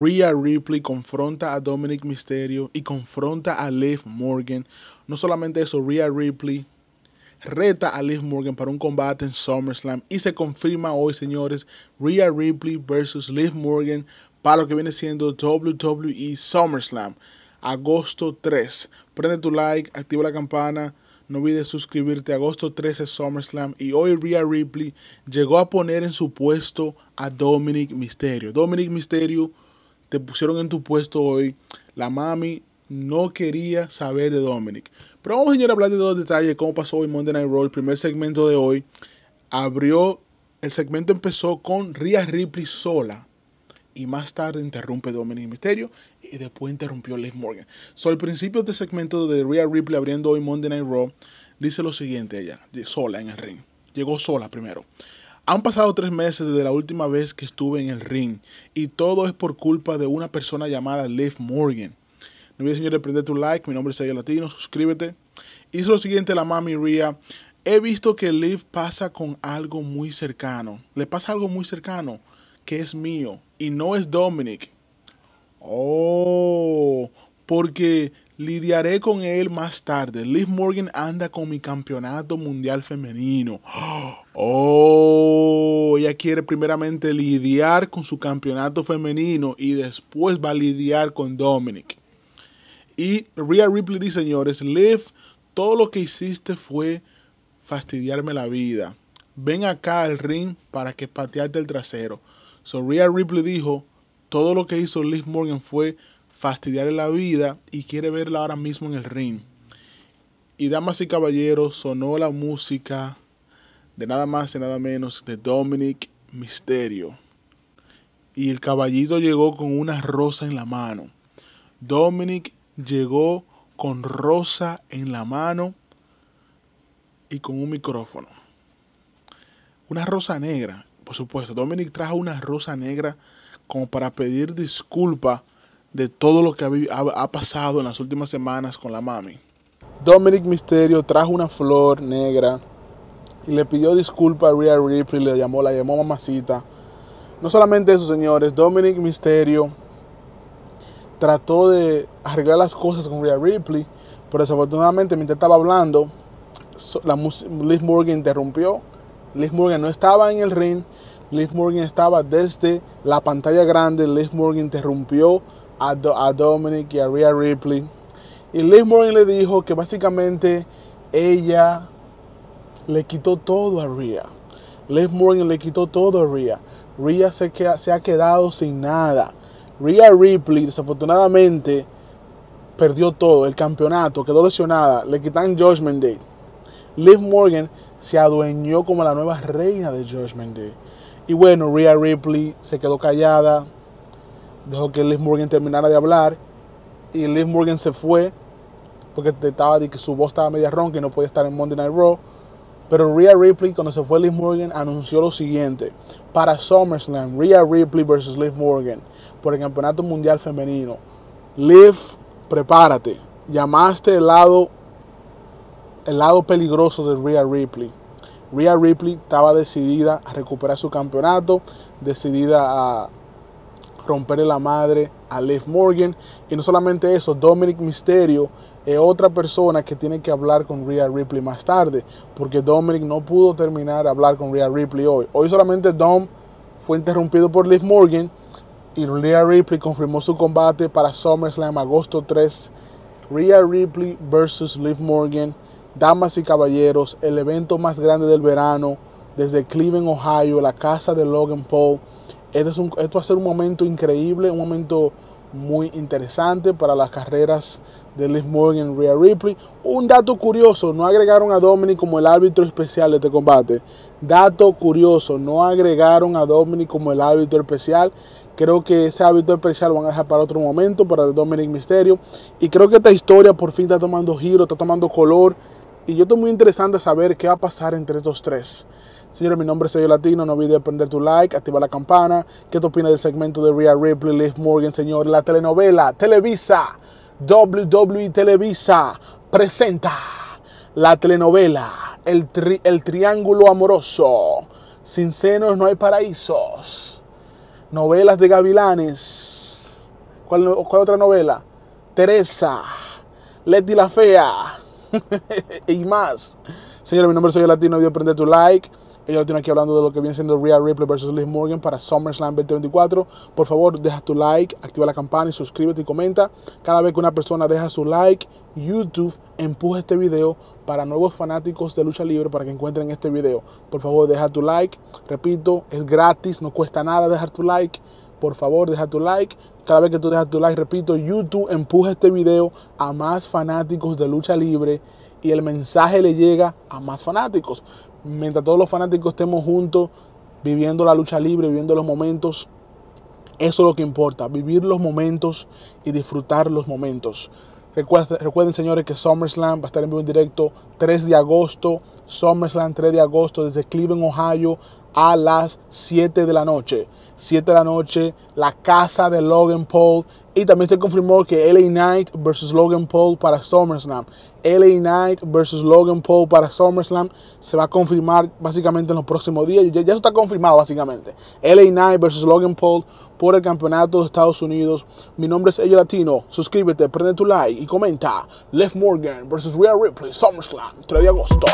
Rhea Ripley confronta a Dominic Mysterio y confronta a Liv Morgan. No solamente eso, Rhea Ripley reta a Liv Morgan para un combate en SummerSlam y se confirma hoy, señores, Rhea Ripley versus Liv Morgan para lo que viene siendo WWE SummerSlam, agosto 3. Prende tu like, activa la campana. No olvides suscribirte. Agosto 13 SummerSlam. Y hoy Rhea Ripley llegó a poner en su puesto a Dominic Mysterio. Dominic Mysterio te pusieron en tu puesto hoy. La mami no quería saber de Dominic. Pero vamos, señor, a hablar de los detalles. Cómo pasó hoy Monday Night Raw. El primer segmento de hoy abrió. El segmento empezó con Rhea Ripley sola. Y más tarde interrumpe Dominic Misterio. Y después interrumpió Liv Morgan. So, al principio del este segmento de Rhea Ripley abriendo hoy Monday Night Raw, dice lo siguiente ella, sola en el ring. Llegó sola primero. Han pasado tres meses desde la última vez que estuve en el ring y todo es por culpa de una persona llamada Liv Morgan. No olvides, señores, prender tu like. Mi nombre es Aya Latino. Suscríbete. Hizo lo siguiente la mami Ria. He visto que Liv pasa con algo muy cercano. Le pasa algo muy cercano que es mío y no es Dominic. Oh, porque Lidiaré con él más tarde. Liv Morgan anda con mi campeonato mundial femenino. Oh, ella quiere primeramente lidiar con su campeonato femenino y después va a lidiar con Dominic. Y Rhea Ripley dice, señores, Liv, todo lo que hiciste fue fastidiarme la vida. Ven acá al ring para que patearte el trasero. So Rhea Ripley dijo, todo lo que hizo Liv Morgan fue fastidiarle la vida y quiere verla ahora mismo en el ring. Y damas y caballeros, sonó la música de nada más y nada menos de Dominic Misterio. Y el caballito llegó con una rosa en la mano. Dominic llegó con rosa en la mano y con un micrófono. Una rosa negra, por supuesto. Dominic trajo una rosa negra como para pedir disculpa de todo lo que ha, pasado en las últimas semanas con la mami. Dominic Misterio trajo una flor negra y le pidió disculpas a Rhea Ripley, le llamó, la llamó mamacita. No solamente eso, señores, Dominic Misterio trató de arreglar las cosas con Rhea Ripley, pero desafortunadamente mientras estaba hablando, Liz Morgan interrumpió. Liz Morgan no estaba en el ring, Liz Morgan estaba desde la pantalla grande, Liz Morgan interrumpió a, Dominic y a Rhea Ripley. Y Liv Morgan le dijo que básicamente ella le quitó todo a Rhea. Liv Morgan le quitó todo a Rhea. Rhea se, se ha quedado sin nada. Rhea Ripley, desafortunadamente, perdió todo, el campeonato, quedó lesionada, le quitan Judgment Day. Liv Morgan se adueñó como la nueva reina de Judgment Day. Y bueno, Rhea Ripley se quedó callada, dejó que Liz Morgan terminara de hablar y Liv Morgan se fue porque estaba de que su voz estaba media ronca y no podía estar en Monday Night Raw. Pero Rhea Ripley, cuando se fue Liz Morgan, anunció lo siguiente. Para SummerSlam, Rhea Ripley versus Liv Morgan por el Campeonato Mundial Femenino. Liv, prepárate. Llamaste el lado, el lado peligroso de Rhea Ripley. Rhea Ripley estaba decidida a recuperar su campeonato, decidida a, romperle la madre a Liv Morgan. Y no solamente eso, Dominic Misterio es otra persona que tiene que hablar con Rhea Ripley más tarde, porque Dominic no pudo terminar hablar con Rhea Ripley hoy. Hoy solamente Dom fue interrumpido por Liv Morgan y Rhea Ripley confirmó su combate para SummerSlam agosto 3. Rhea Ripley versus Liv Morgan, damas y caballeros, el evento más grande del verano desde Cleveland, Ohio, la casa de Logan Paul esto va a ser un momento increíble, un momento muy interesante para las carreras de Liz Morgan y Rhea Ripley. Un dato curioso, no agregaron a Dominic como el árbitro especial de este combate. Dato curioso, no agregaron a Dominic como el árbitro especial. Creo que ese árbitro especial lo van a dejar para otro momento, para Dominic Misterio. Y creo que esta historia por fin está tomando giro, está tomando color y yo estoy muy interesante saber qué va a pasar entre estos tres. Señores, mi nombre es Sello Latino. No olvides prender tu like, activar la campana. ¿Qué te opinas del segmento de Rhea Ripley, Liv Morgan, señor? La telenovela Televisa, WWE Televisa, presenta la telenovela El, Triángulo Amoroso. Sin senos no hay paraísos. Novelas de gavilanes. ¿Cuál, cuál otra novela? Teresa. Letty la Fea. y más. Señores, mi nombre soy Latino, voy a tu like. lo tiene aquí hablando de lo que viene siendo Real Ripley versus Liz Morgan para SummerSlam 2024. Por favor, deja tu like, activa la campana y suscríbete y comenta. Cada vez que una persona deja su like, YouTube empuja este video para nuevos fanáticos de lucha libre para que encuentren este video. Por favor, deja tu like. Repito, es gratis, no cuesta nada dejar tu like por favor deja tu like. Cada vez que tú dejas tu like, repito, YouTube empuja este video a más fanáticos de lucha libre y el mensaje le llega a más fanáticos. Mientras todos los fanáticos estemos juntos, viviendo la lucha libre, viviendo los momentos, eso es lo que importa, vivir los momentos y disfrutar los momentos. Recuerden, señores, que SummerSlam va a estar en vivo en directo 3 de agosto. SummerSlam 3 de agosto desde Cleveland, Ohio, a las 7 de la noche. 7 de la noche, la casa de Logan Paul. Y también se confirmó que LA Knight versus Logan Paul para SummerSlam. LA Knight versus Logan Paul para SummerSlam se va a confirmar básicamente en los próximos días. Ya, está confirmado básicamente. LA Knight versus Logan Paul por el campeonato de Estados Unidos. Mi nombre es ella Latino. Suscríbete, prende tu like y comenta. Left Morgan versus Rhea Ripley SummerSlam 3 de agosto.